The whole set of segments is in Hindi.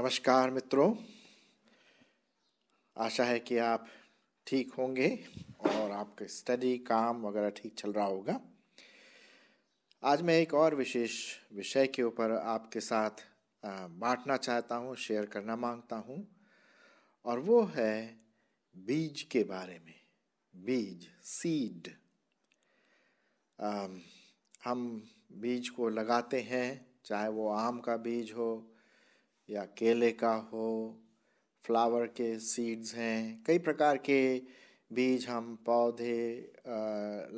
नमस्कार मित्रों आशा है कि आप ठीक होंगे और आपके स्टडी काम वगैरह ठीक चल रहा होगा आज मैं एक और विशेष विषय के ऊपर आपके साथ बांटना चाहता हूँ शेयर करना मांगता हूँ और वो है बीज के बारे में बीज सीड हम बीज को लगाते हैं चाहे वो आम का बीज हो या केले का हो फ्लावर के सीड्स हैं कई प्रकार के बीज हम पौधे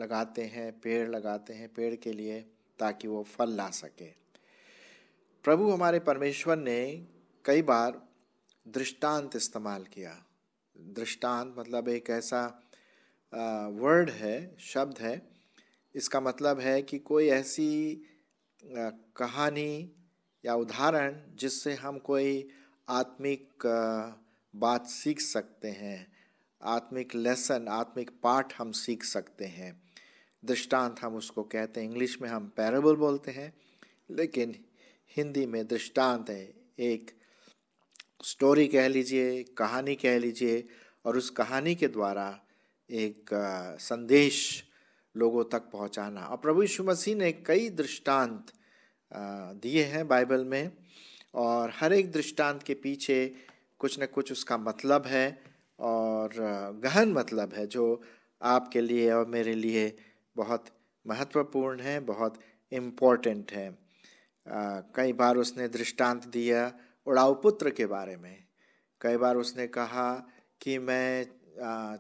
लगाते हैं पेड़ लगाते हैं पेड़ के लिए ताकि वो फल ला सके प्रभु हमारे परमेश्वर ने कई बार दृष्टांत इस्तेमाल किया दृष्टांत मतलब एक ऐसा वर्ड है शब्द है इसका मतलब है कि कोई ऐसी कहानी या उदाहरण जिससे हम कोई आत्मिक बात सीख सकते हैं आत्मिक लेसन आत्मिक पाठ हम सीख सकते हैं दृष्टांत हम उसको कहते हैं इंग्लिश में हम पैराबल बोलते हैं लेकिन हिंदी में दृष्टांत है एक स्टोरी कह लीजिए कहानी कह लीजिए और उस कहानी के द्वारा एक संदेश लोगों तक पहुंचाना और प्रभु यीशु मसीह ने कई दृष्टांत दिए हैं बाइबल में और हर एक दृष्टांत के पीछे कुछ न कुछ उसका मतलब है और गहन मतलब है जो आपके लिए और मेरे लिए बहुत महत्वपूर्ण है बहुत इम्पोर्टेंट है कई बार उसने दृष्टांत दिया उड़ाऊ पुत्र के बारे में कई बार उसने कहा कि मैं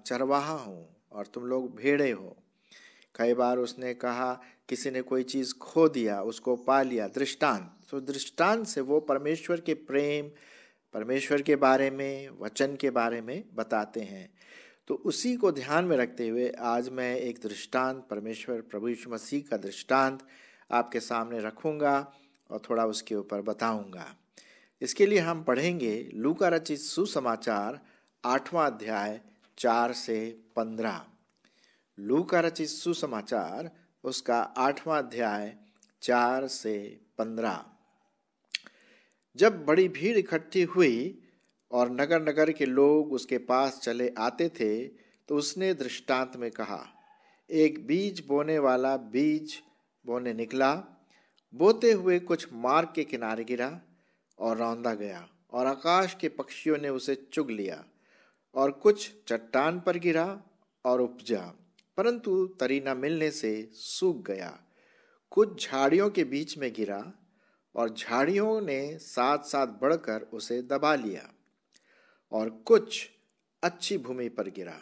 चरवाहा हूँ और तुम लोग भेड़े हो कई बार उसने कहा किसी ने कोई चीज़ खो दिया उसको पा लिया दृष्टांत तो दृष्टांत से वो परमेश्वर के प्रेम परमेश्वर के बारे में वचन के बारे में बताते हैं तो उसी को ध्यान में रखते हुए आज मैं एक दृष्टांत परमेश्वर प्रभु यीशु मसीह का दृष्टांत आपके सामने रखूँगा और थोड़ा उसके ऊपर बताऊँगा इसके लिए हम पढ़ेंगे लू का रचित सुसमाचार आठवां अध्याय चार से पंद्रह लू का रचित सुसमाचार उसका आठवां अध्याय चार से पंद्रह जब बड़ी भीड़ इकट्ठी हुई और नगर नगर के लोग उसके पास चले आते थे तो उसने दृष्टांत में कहा एक बीज बोने वाला बीज बोने निकला बोते हुए कुछ मार्ग के किनारे गिरा और रौंदा गया और आकाश के पक्षियों ने उसे चुग लिया और कुछ चट्टान पर गिरा और उपजा परंतु तरी न मिलने से सूख गया कुछ झाड़ियों के बीच में गिरा और झाड़ियों ने साथ साथ बढ़कर उसे दबा लिया और कुछ अच्छी भूमि पर गिरा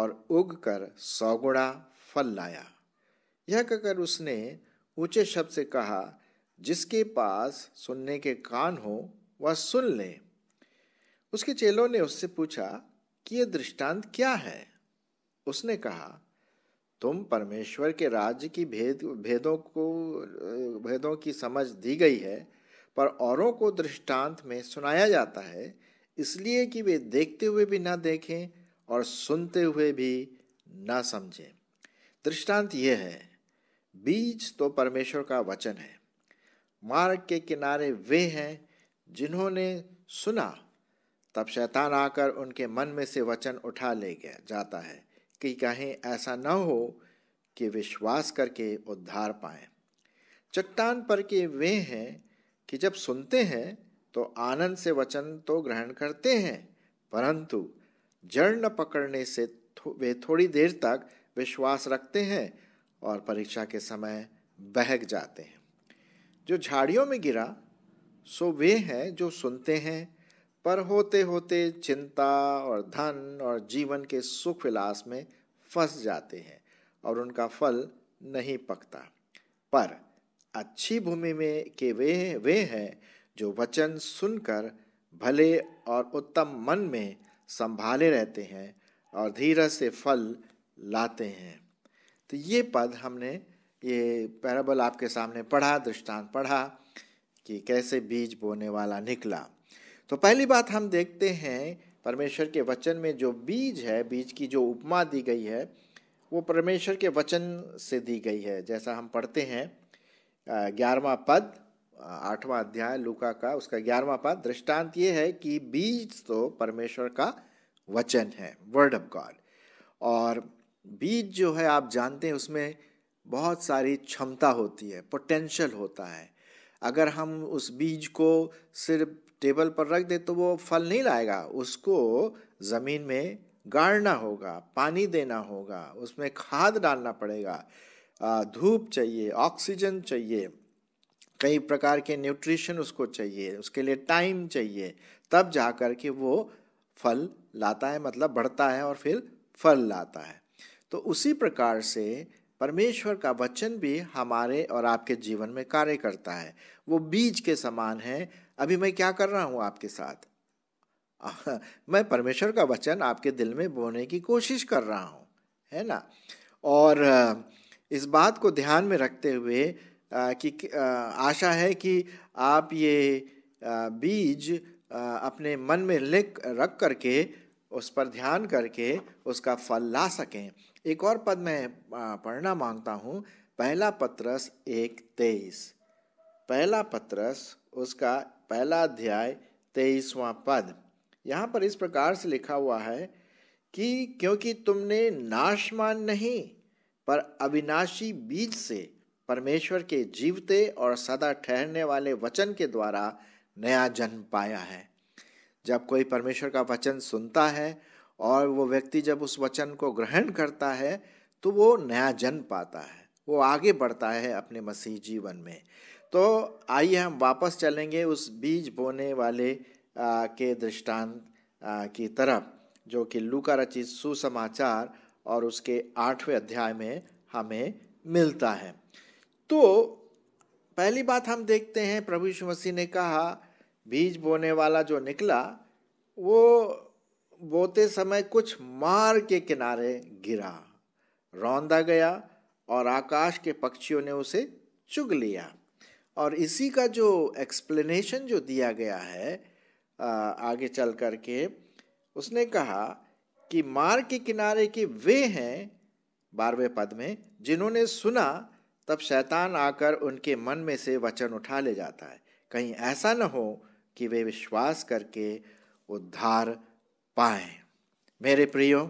और उग कर सौगुणा फल लाया यह कहकर उसने ऊंचे शब्द से कहा जिसके पास सुनने के कान हो वह सुन ले उसके चेलों ने उससे पूछा कि यह दृष्टांत क्या है उसने कहा तुम परमेश्वर के राज्य की भेद भेदों को भेदों की समझ दी गई है पर औरों को दृष्टांत में सुनाया जाता है इसलिए कि वे देखते हुए भी ना देखें और सुनते हुए भी ना समझें दृष्टांत यह है बीज तो परमेश्वर का वचन है मार्ग के किनारे वे हैं जिन्होंने सुना तब शैतान आकर उनके मन में से वचन उठा ले गया जाता है कि कहें ऐसा न हो कि विश्वास करके उद्धार पाएं चट्टान पर के वे हैं कि जब सुनते हैं तो आनंद से वचन तो ग्रहण करते हैं परंतु जड़ न पकड़ने से थो, वे थोड़ी देर तक विश्वास रखते हैं और परीक्षा के समय बहक जाते हैं जो झाड़ियों में गिरा सो वे हैं जो सुनते हैं पर होते होते चिंता और धन और जीवन के सुख विलास में फंस जाते हैं और उनका फल नहीं पकता पर अच्छी भूमि में के वे वे हैं जो वचन सुनकर भले और उत्तम मन में संभाले रहते हैं और धीरज से फल लाते हैं तो ये पद हमने ये पैराबल आपके सामने पढ़ा दृष्टांत पढ़ा कि कैसे बीज बोने वाला निकला तो पहली बात हम देखते हैं परमेश्वर के वचन में जो बीज है बीज की जो उपमा दी गई है वो परमेश्वर के वचन से दी गई है जैसा हम पढ़ते हैं ग्यारहवा पद आठवां अध्याय लुका का उसका ग्यारहवा पद दृष्टांत ये है कि बीज तो परमेश्वर का वचन है वर्ड ऑफ गॉड और बीज जो है आप जानते हैं उसमें बहुत सारी क्षमता होती है पोटेंशियल होता है अगर हम उस बीज को सिर्फ टेबल पर रख दे तो वो फल नहीं लाएगा उसको ज़मीन में गाड़ना होगा पानी देना होगा उसमें खाद डालना पड़ेगा धूप चाहिए ऑक्सीजन चाहिए कई प्रकार के न्यूट्रिशन उसको चाहिए उसके लिए टाइम चाहिए तब जा कर के वो फल लाता है मतलब बढ़ता है और फिर फल लाता है तो उसी प्रकार से परमेश्वर का वचन भी हमारे और आपके जीवन में कार्य करता है वो बीज के समान है अभी मैं क्या कर रहा हूँ आपके साथ मैं परमेश्वर का वचन आपके दिल में बोने की कोशिश कर रहा हूँ है ना और इस बात को ध्यान में रखते हुए कि आशा है कि आप ये बीज अपने मन में लिख रख करके उस पर ध्यान करके उसका फल ला सकें एक और पद मैं पढ़ना मांगता हूँ पहला पत्रस एक तेईस पहला पत्रस उसका पहला अध्याय तेईसवां पद यहाँ पर इस प्रकार से लिखा हुआ है कि क्योंकि तुमने नाशमान नहीं पर अविनाशी बीज से परमेश्वर के जीवते और सदा ठहरने वाले वचन के द्वारा नया जन्म पाया है जब कोई परमेश्वर का वचन सुनता है और वो व्यक्ति जब उस वचन को ग्रहण करता है तो वो नया जन्म पाता है वो आगे बढ़ता है अपने मसीह जीवन में तो आइए हम वापस चलेंगे उस बीज बोने वाले आ, के दृष्टांत की तरफ जो कि लू का रचित सुसमाचार और उसके आठवें अध्याय में हमें मिलता है तो पहली बात हम देखते हैं प्रभु यीशु मसीह ने कहा बीज बोने वाला जो निकला वो बोते समय कुछ मार के किनारे गिरा रौंदा गया और आकाश के पक्षियों ने उसे चुग लिया और इसी का जो एक्सप्लेनेशन जो दिया गया है आगे चल कर के उसने कहा कि मार के किनारे के वे हैं बारहवें पद में जिन्होंने सुना तब शैतान आकर उनके मन में से वचन उठा ले जाता है कहीं ऐसा न हो कि वे विश्वास करके उद्धार पाए मेरे प्रियो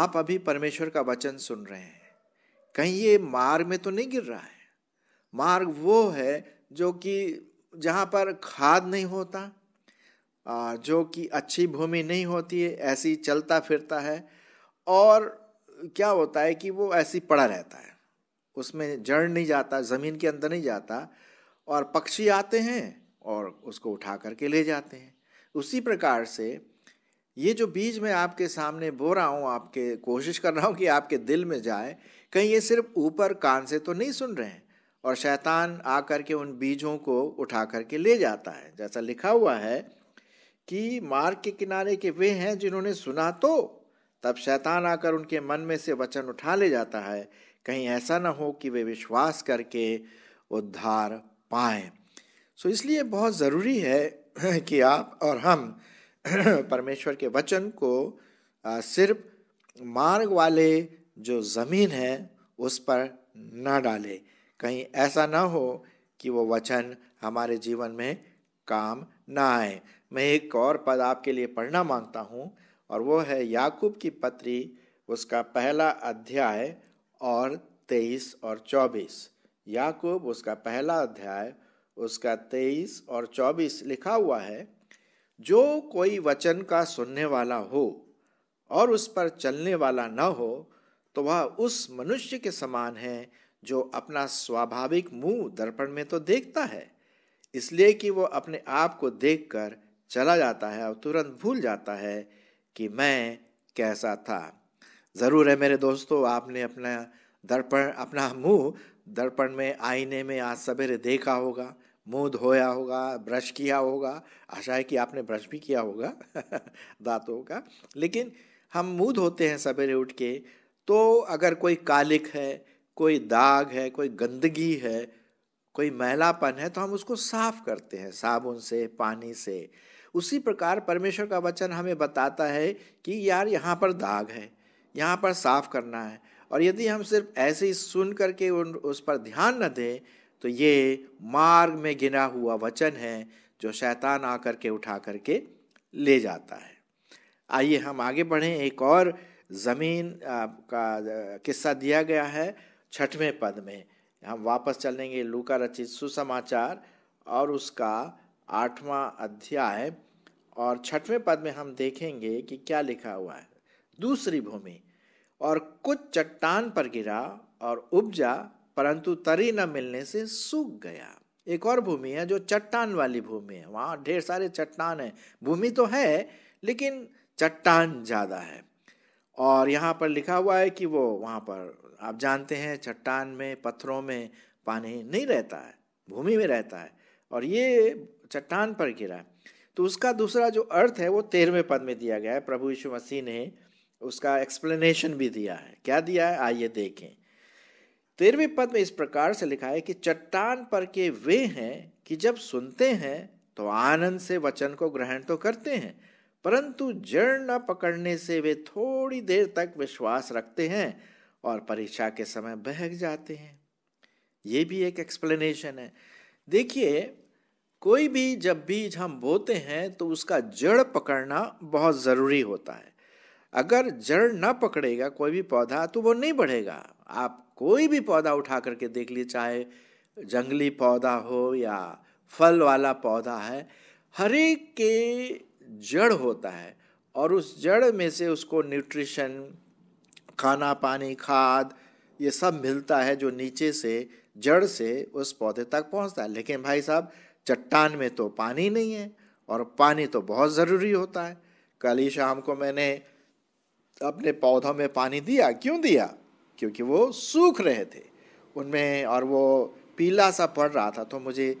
आप अभी परमेश्वर का वचन सुन रहे हैं कहीं ये मार में तो नहीं गिर रहा है मार्ग वो है जो कि जहाँ पर खाद नहीं होता जो कि अच्छी भूमि नहीं होती है ऐसी चलता फिरता है और क्या होता है कि वो ऐसी पड़ा रहता है उसमें जड़ नहीं जाता ज़मीन के अंदर नहीं जाता और पक्षी आते हैं और उसको उठा करके ले जाते हैं उसी प्रकार से ये जो बीज मैं आपके सामने बो रहा हूँ आपके कोशिश कर रहा हूँ कि आपके दिल में जाए कहीं ये सिर्फ ऊपर कान से तो नहीं सुन रहे हैं और शैतान आकर के उन बीजों को उठा करके ले जाता है जैसा लिखा हुआ है कि मार्ग के किनारे के वे हैं जिन्होंने सुना तो तब शैतान आकर उनके मन में से वचन उठा ले जाता है कहीं ऐसा ना हो कि वे विश्वास करके उद्धार पाए सो इसलिए बहुत ज़रूरी है कि आप और हम परमेश्वर के वचन को सिर्फ मार्ग वाले जो ज़मीन है उस पर ना डालें कहीं ऐसा ना हो कि वो वचन हमारे जीवन में काम ना आए मैं एक और पद आपके लिए पढ़ना मांगता हूँ और वो है याकूब की पत्री उसका पहला अध्याय और तेईस और चौबीस याकूब उसका पहला अध्याय उसका तेईस और चौबीस लिखा हुआ है जो कोई वचन का सुनने वाला हो और उस पर चलने वाला न हो तो वह उस मनुष्य के समान है जो अपना स्वाभाविक मुंह दर्पण में तो देखता है इसलिए कि वो अपने आप को देखकर चला जाता है और तुरंत भूल जाता है कि मैं कैसा था ज़रूर है मेरे दोस्तों आपने अपना दर्पण अपना मुंह दर्पण में आईने में आज सवेरे देखा होगा मुंह धोया होगा ब्रश किया होगा आशा है कि आपने ब्रश भी किया होगा दांतों का लेकिन हम मुंह धोते हैं सवेरे उठ के तो अगर कोई कालिक है कोई दाग है कोई गंदगी है कोई मैलापन है तो हम उसको साफ करते हैं साबुन से पानी से उसी प्रकार परमेश्वर का वचन हमें बताता है कि यार यहाँ पर दाग है यहाँ पर साफ करना है और यदि हम सिर्फ ऐसे ही सुन करके उन उस पर ध्यान न दें तो ये मार्ग में गिना हुआ वचन है जो शैतान आकर के उठा करके ले जाता है आइए हम आगे बढ़ें एक और ज़मीन का किस्सा दिया गया है छठवें पद में हम वापस चलेंगे लूका रचित सुसमाचार और उसका आठवां अध्याय और छठवें पद में हम देखेंगे कि क्या लिखा हुआ है दूसरी भूमि और कुछ चट्टान पर गिरा और उपजा परंतु तरी न मिलने से सूख गया एक और भूमि है जो चट्टान वाली भूमि है वहाँ ढेर सारे चट्टान है भूमि तो है लेकिन चट्टान ज़्यादा है और यहाँ पर लिखा हुआ है कि वो वहाँ पर आप जानते हैं चट्टान में पत्थरों में पानी नहीं रहता है भूमि में रहता है और ये चट्टान पर गिरा है तो उसका दूसरा जो अर्थ है वो तेरहवें पद में दिया गया है प्रभु यीशु मसीह ने उसका एक्सप्लेनेशन भी दिया है क्या दिया है आइए देखें तेरहवें पद में इस प्रकार से लिखा है कि चट्टान पर के वे हैं कि जब सुनते हैं तो आनंद से वचन को ग्रहण तो करते हैं परंतु जड़ न पकड़ने से वे थोड़ी देर तक विश्वास रखते हैं और परीक्षा के समय बहक जाते हैं ये भी एक एक्सप्लेनेशन है देखिए कोई भी जब बीज हम बोते हैं तो उसका जड़ पकड़ना बहुत ज़रूरी होता है अगर जड़ ना पकड़ेगा कोई भी पौधा तो वो नहीं बढ़ेगा आप कोई भी पौधा उठा करके देख लीजिए चाहे जंगली पौधा हो या फल वाला पौधा है हर एक के जड़ होता है और उस जड़ में से उसको न्यूट्रिशन खाना पानी खाद ये सब मिलता है जो नीचे से जड़ से उस पौधे तक पहुंचता है लेकिन भाई साहब चट्टान में तो पानी नहीं है और पानी तो बहुत ज़रूरी होता है कल ही शाम को मैंने अपने पौधों में पानी दिया क्यों दिया क्योंकि वो सूख रहे थे उनमें और वो पीला सा पड़ रहा था तो मुझे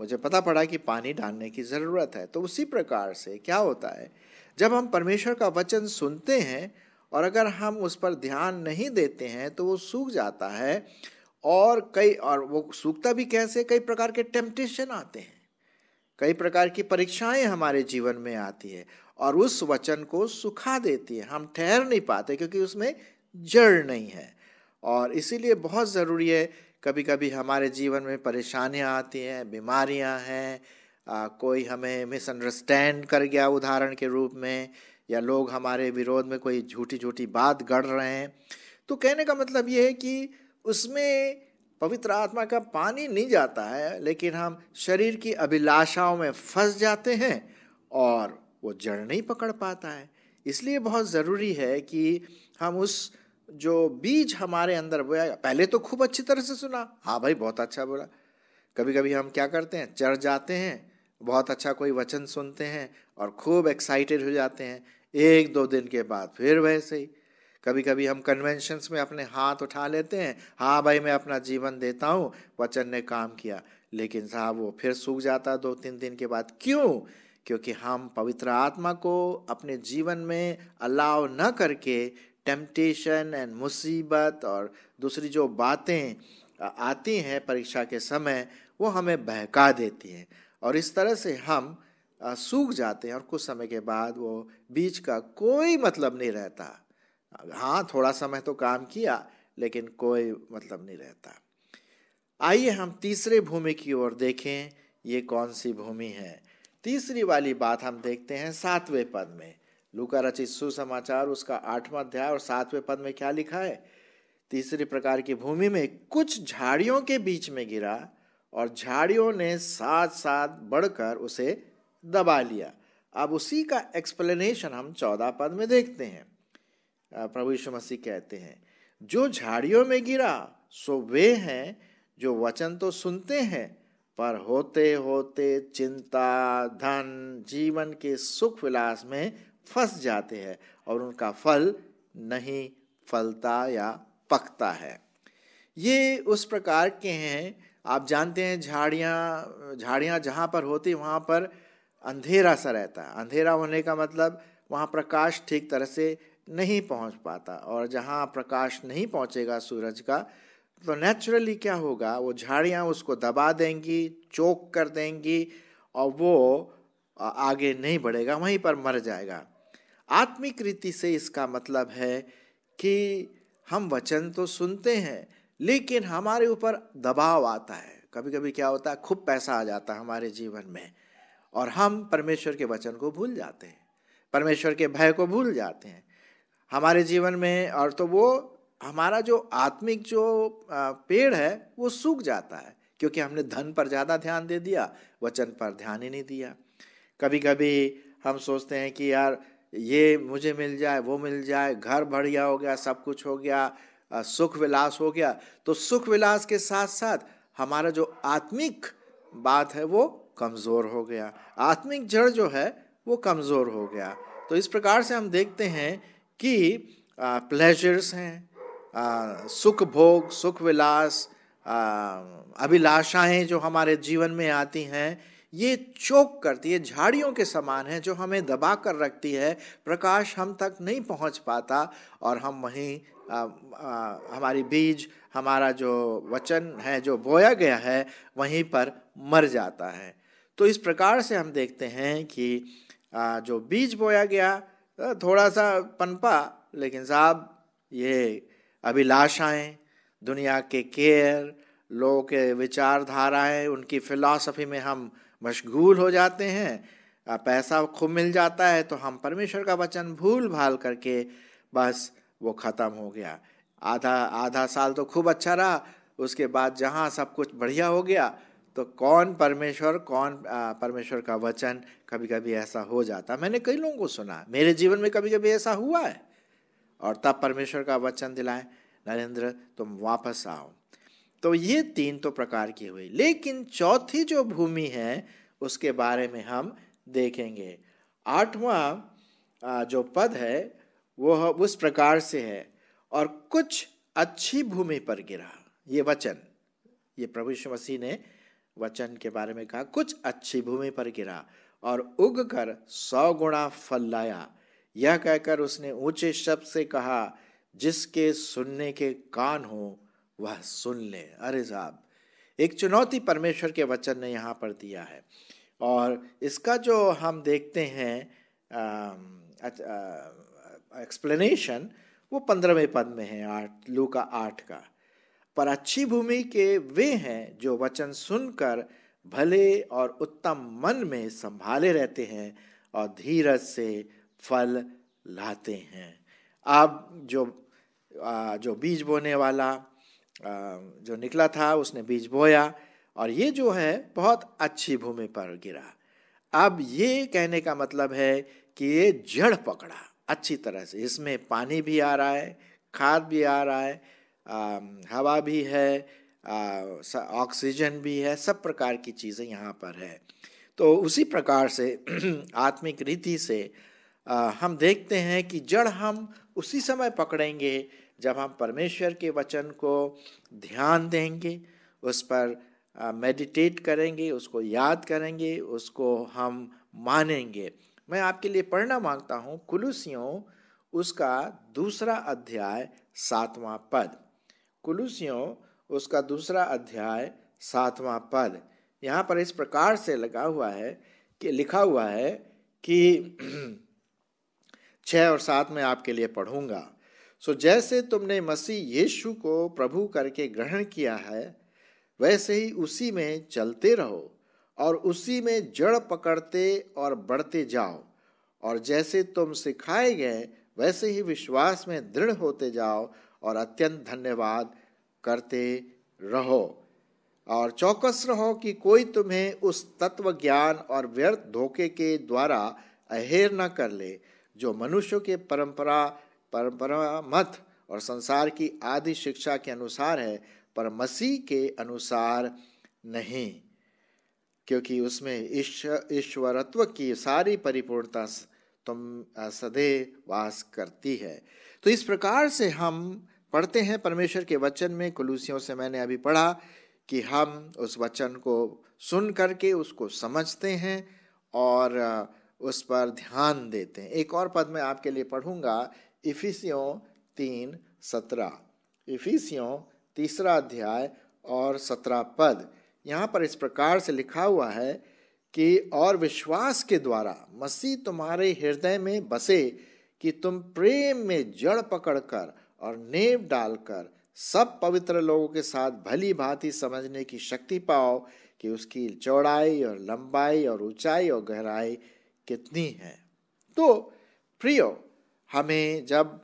मुझे पता पड़ा कि पानी डालने की ज़रूरत है तो उसी प्रकार से क्या होता है जब हम परमेश्वर का वचन सुनते हैं और अगर हम उस पर ध्यान नहीं देते हैं तो वो सूख जाता है और कई और वो सूखता भी कैसे कई प्रकार के टेम्पटेशन आते हैं कई प्रकार की परीक्षाएं हमारे जीवन में आती है और उस वचन को सुखा देती है हम ठहर नहीं पाते क्योंकि उसमें जड़ नहीं है और इसीलिए बहुत ज़रूरी है कभी कभी हमारे जीवन में परेशानियाँ आती हैं बीमारियाँ हैं कोई हमें मिसअंडरस्टैंड कर गया उदाहरण के रूप में या लोग हमारे विरोध में कोई झूठी झूठी बात गढ़ रहे हैं तो कहने का मतलब ये है कि उसमें पवित्र आत्मा का पानी नहीं जाता है लेकिन हम शरीर की अभिलाषाओं में फंस जाते हैं और वो जड़ नहीं पकड़ पाता है इसलिए बहुत ज़रूरी है कि हम उस जो बीज हमारे अंदर बोया पहले तो खूब अच्छी तरह से सुना हाँ भाई बहुत अच्छा बोला कभी कभी हम क्या करते हैं चढ़ जाते हैं बहुत अच्छा कोई वचन सुनते हैं और खूब एक्साइटेड हो जाते हैं एक दो दिन के बाद फिर वैसे ही कभी कभी हम कन्वेंशंस में अपने हाथ उठा लेते हैं हाँ भाई मैं अपना जीवन देता हूँ वचन ने काम किया लेकिन साहब वो फिर सूख जाता दो तीन दिन के बाद क्यों क्योंकि हम पवित्र आत्मा को अपने जीवन में अलाव न करके टेम्पटेशन एंड मुसीबत और दूसरी जो बातें आती हैं परीक्षा के समय वो हमें बहका देती हैं और इस तरह से हम सूख जाते हैं और कुछ समय के बाद वो बीच का कोई मतलब नहीं रहता हाँ थोड़ा समय तो काम किया लेकिन कोई मतलब नहीं रहता आइए हम तीसरे भूमि की ओर देखें ये कौन सी भूमि है तीसरी वाली बात हम देखते हैं सातवें पद में लूका रचित सुसमाचार उसका आठवां अध्याय और सातवें पद में क्या लिखा है तीसरे प्रकार की भूमि में कुछ झाड़ियों के बीच में गिरा और झाड़ियों ने साथ साथ बढ़कर उसे दबा लिया अब उसी का एक्सप्लेनेशन हम चौदह पद में देखते हैं प्रभु यीशु मसीह कहते हैं जो झाड़ियों में गिरा सो वे हैं जो वचन तो सुनते हैं पर होते होते चिंता धन जीवन के सुख विलास में फंस जाते हैं और उनका फल नहीं फलता या पकता है ये उस प्रकार के हैं आप जानते हैं झाड़ियाँ झाड़ियाँ जहाँ पर होती वहाँ पर अंधेरा सा रहता है अंधेरा होने का मतलब वहाँ प्रकाश ठीक तरह से नहीं पहुँच पाता और जहाँ प्रकाश नहीं पहुँचेगा सूरज का तो नेचुरली क्या होगा वो झाड़ियाँ उसको दबा देंगी चोक कर देंगी और वो आगे नहीं बढ़ेगा वहीं पर मर जाएगा आत्मिक रीति से इसका मतलब है कि हम वचन तो सुनते हैं लेकिन हमारे ऊपर दबाव आता है कभी कभी क्या होता है खूब पैसा आ जाता है हमारे जीवन में और हम परमेश्वर के वचन को भूल जाते हैं परमेश्वर के भय को भूल जाते हैं हमारे जीवन में और तो वो हमारा जो आत्मिक जो पेड़ है वो सूख जाता है क्योंकि हमने धन पर ज़्यादा ध्यान दे दिया वचन पर ध्यान ही नहीं दिया कभी कभी हम सोचते हैं कि यार ये मुझे मिल जाए वो मिल जाए घर बढ़िया हो गया सब कुछ हो गया सुख विलास हो गया तो सुख विलास के साथ साथ हमारा जो आत्मिक बात है वो कमज़ोर हो गया आत्मिक जड़ जो है वो कमज़ोर हो गया तो इस प्रकार से हम देखते हैं कि प्लेजर्स हैं सुख भोग सुख विलास अभिलाषाएं जो हमारे जीवन में आती हैं ये चोक करती है झाड़ियों के समान है जो हमें दबा कर रखती है प्रकाश हम तक नहीं पहुंच पाता और हम वहीं हमारी बीज हमारा जो वचन है जो बोया गया है वहीं पर मर जाता है तो इस प्रकार से हम देखते हैं कि आ, जो बीज बोया गया थोड़ा सा पनपा लेकिन साहब ये अभिलाषाएँ दुनिया के केयर लोगों के विचारधाराएं उनकी फ़िलासफ़ी में हम मशगूल हो जाते हैं पैसा खूब मिल जाता है तो हम परमेश्वर का वचन भूल भाल करके बस वो ख़त्म हो गया आधा आधा साल तो खूब अच्छा रहा उसके बाद जहाँ सब कुछ बढ़िया हो गया तो कौन परमेश्वर कौन परमेश्वर का वचन कभी कभी ऐसा हो जाता मैंने कई लोगों को सुना मेरे जीवन में कभी कभी ऐसा हुआ है और तब परमेश्वर का वचन दिलाएं नरेंद्र तुम वापस आओ तो ये तीन तो प्रकार की हुई लेकिन चौथी जो भूमि है उसके बारे में हम देखेंगे आठवां जो पद है वो उस प्रकार से है और कुछ अच्छी भूमि पर गिरा ये वचन ये प्रभु यीशु मसीह ने वचन के बारे में कहा कुछ अच्छी भूमि पर गिरा और उग कर सौ गुणा फल लाया यह कहकर उसने ऊंचे शब्द से कहा जिसके सुनने के कान हों वह सुन लें अरे साहब एक चुनौती परमेश्वर के वचन ने यहाँ पर दिया है और इसका जो हम देखते हैं एक्सप्लेनेशन वो पंद्रहवें पद में है आठ लू का आठ का पर अच्छी भूमि के वे हैं जो वचन सुनकर भले और उत्तम मन में संभाले रहते हैं और धीरज से फल लाते हैं अब जो जो बीज बोने वाला जो निकला था उसने बीज बोया और ये जो है बहुत अच्छी भूमि पर गिरा अब ये कहने का मतलब है कि ये जड़ पकड़ा अच्छी तरह से इसमें पानी भी आ रहा है खाद भी आ रहा है आ, हवा भी है ऑक्सीजन भी है सब प्रकार की चीज़ें यहाँ पर है तो उसी प्रकार से आत्मिक रीति से आ, हम देखते हैं कि जड़ हम उसी समय पकड़ेंगे जब हम परमेश्वर के वचन को ध्यान देंगे उस पर मेडिटेट करेंगे उसको याद करेंगे उसको हम मानेंगे मैं आपके लिए पढ़ना मांगता हूँ कुलूसियों उसका दूसरा अध्याय सातवां पद कुलूसियों उसका दूसरा अध्याय सातवां पद यहाँ पर इस प्रकार से लगा हुआ है कि लिखा हुआ है कि छः और सात में आपके लिए पढ़ूंगा सो जैसे तुमने मसीह यीशु को प्रभु करके ग्रहण किया है वैसे ही उसी में चलते रहो और उसी में जड़ पकड़ते और बढ़ते जाओ और जैसे तुम सिखाए गए वैसे ही विश्वास में दृढ़ होते जाओ और अत्यंत धन्यवाद करते रहो और चौकस रहो कि कोई तुम्हें उस तत्व ज्ञान और व्यर्थ धोखे के द्वारा अहेर न कर ले जो मनुष्यों के परंपरा परंपरा मत और संसार की आदि शिक्षा के अनुसार है पर मसीह के अनुसार नहीं क्योंकि उसमें ईश्वरत्व की सारी परिपूर्णता तुम सदैव वास करती है तो इस प्रकार से हम पढ़ते हैं परमेश्वर के वचन में कुलूसियों से मैंने अभी पढ़ा कि हम उस वचन को सुन करके उसको समझते हैं और उस पर ध्यान देते हैं एक और पद मैं आपके लिए पढ़ूंगा इफिसियों तीन सत्रह इफिसियों तीसरा अध्याय और सत्रह पद यहाँ पर इस प्रकार से लिखा हुआ है कि और विश्वास के द्वारा मसीह तुम्हारे हृदय में बसे कि तुम प्रेम में जड़ पकड़कर और नेव डालकर सब पवित्र लोगों के साथ भली भांति समझने की शक्ति पाओ कि उसकी चौड़ाई और लंबाई और ऊंचाई और गहराई कितनी है तो प्रियो हमें जब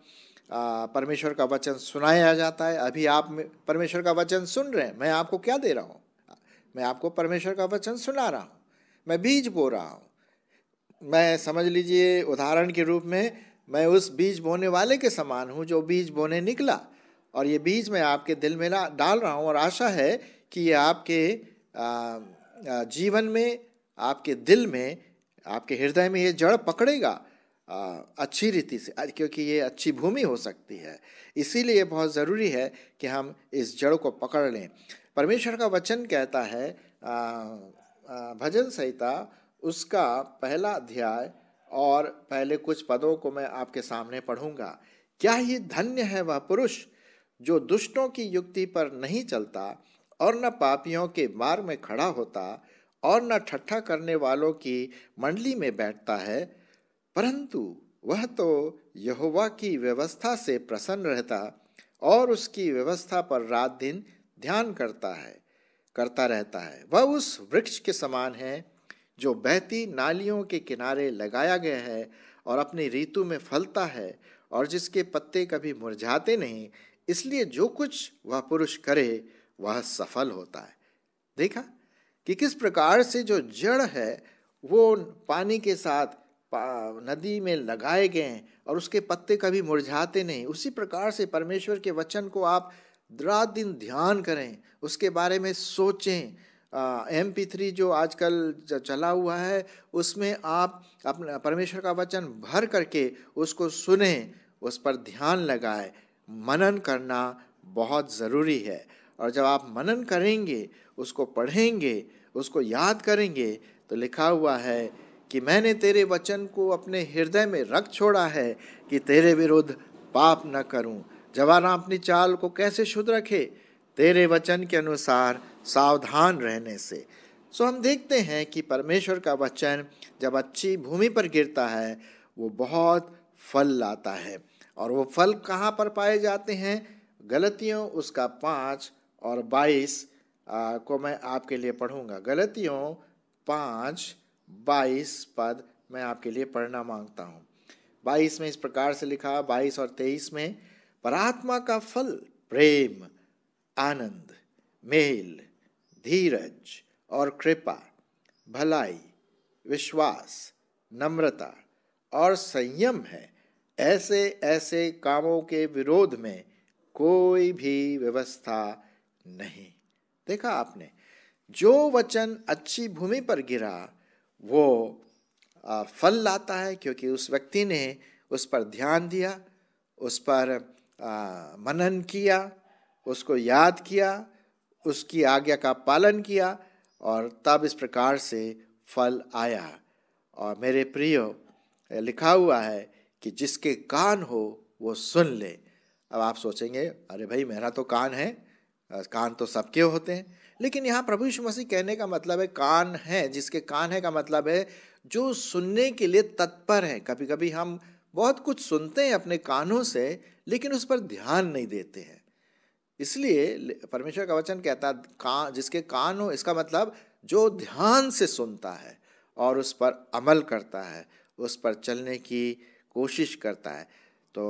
परमेश्वर का वचन सुनाया जाता है अभी आप परमेश्वर का वचन सुन रहे हैं मैं आपको क्या दे रहा हूँ मैं आपको परमेश्वर का वचन सुना रहा हूँ मैं बीज बो रहा हूँ मैं समझ लीजिए उदाहरण के रूप में मैं उस बीज बोने वाले के समान हूँ जो बीज बोने निकला और ये बीज मैं आपके दिल में डाल रहा हूँ और आशा है कि ये आपके जीवन में आपके दिल में आपके हृदय में ये जड़ पकड़ेगा आ, अच्छी रीति से क्योंकि ये अच्छी भूमि हो सकती है इसीलिए बहुत ज़रूरी है कि हम इस जड़ को पकड़ लें परमेश्वर का वचन कहता है आ, आ, भजन संहिता उसका पहला अध्याय और पहले कुछ पदों को मैं आपके सामने पढ़ूंगा क्या ही धन्य है वह पुरुष जो दुष्टों की युक्ति पर नहीं चलता और न पापियों के मार्ग में खड़ा होता और न ठट्ठा करने वालों की मंडली में बैठता है परंतु वह तो यहोवा की व्यवस्था से प्रसन्न रहता और उसकी व्यवस्था पर रात दिन ध्यान करता है करता रहता है वह उस वृक्ष के समान है जो बहती नालियों के किनारे लगाया गया है और अपनी ऋतु में फलता है और जिसके पत्ते कभी मुरझाते नहीं इसलिए जो कुछ वह पुरुष करे वह सफल होता है देखा कि किस प्रकार से जो जड़ है वो पानी के साथ नदी में लगाए गए हैं और उसके पत्ते कभी मुरझाते नहीं उसी प्रकार से परमेश्वर के वचन को आप रात दिन ध्यान करें उसके बारे में सोचें एम पी थ्री जो आजकल चला हुआ है उसमें आप अपना परमेश्वर का वचन भर करके उसको सुने उस पर ध्यान लगाए मनन करना बहुत ज़रूरी है और जब आप मनन करेंगे उसको पढ़ेंगे उसको याद करेंगे तो लिखा हुआ है कि मैंने तेरे वचन को अपने हृदय में रख छोड़ा है कि तेरे विरुद्ध पाप न करूं जवाना अपनी चाल को कैसे शुद्ध रखे तेरे वचन के अनुसार सावधान रहने से सो हम देखते हैं कि परमेश्वर का वचन जब अच्छी भूमि पर गिरता है वो बहुत फल लाता है और वो फल कहाँ पर पाए जाते हैं गलतियों उसका पाँच और बाईस को मैं आपके लिए पढ़ूंगा गलतियों पाँच बाईस पद मैं आपके लिए पढ़ना मांगता हूँ बाईस में इस प्रकार से लिखा बाईस और तेईस में परात्मा का फल प्रेम आनंद मेल धीरज और कृपा भलाई विश्वास नम्रता और संयम है ऐसे ऐसे कामों के विरोध में कोई भी व्यवस्था नहीं देखा आपने जो वचन अच्छी भूमि पर गिरा वो फल लाता है क्योंकि उस व्यक्ति ने उस पर ध्यान दिया उस पर मनन किया उसको याद किया उसकी आज्ञा का पालन किया और तब इस प्रकार से फल आया और मेरे प्रियो लिखा हुआ है कि जिसके कान हो वो सुन ले अब आप सोचेंगे अरे भाई मेरा तो कान है कान तो सबके होते हैं लेकिन यहाँ प्रभु यीशु मसीह कहने का मतलब है कान है जिसके कान है का मतलब है जो सुनने के लिए तत्पर है कभी कभी हम बहुत कुछ सुनते हैं अपने कानों से लेकिन उस पर ध्यान नहीं देते हैं इसलिए परमेश्वर का वचन कहता है का जिसके कान हो इसका मतलब जो ध्यान से सुनता है और उस पर अमल करता है उस पर चलने की कोशिश करता है तो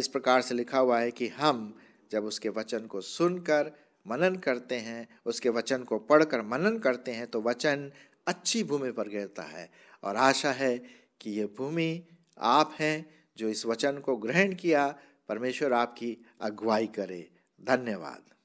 इस प्रकार से लिखा हुआ है कि हम जब उसके वचन को सुनकर मनन करते हैं उसके वचन को पढ़कर मनन करते हैं तो वचन अच्छी भूमि पर गिरता है और आशा है कि ये भूमि आप हैं जो इस वचन को ग्रहण किया परमेश्वर आपकी अगुवाई करे धन्यवाद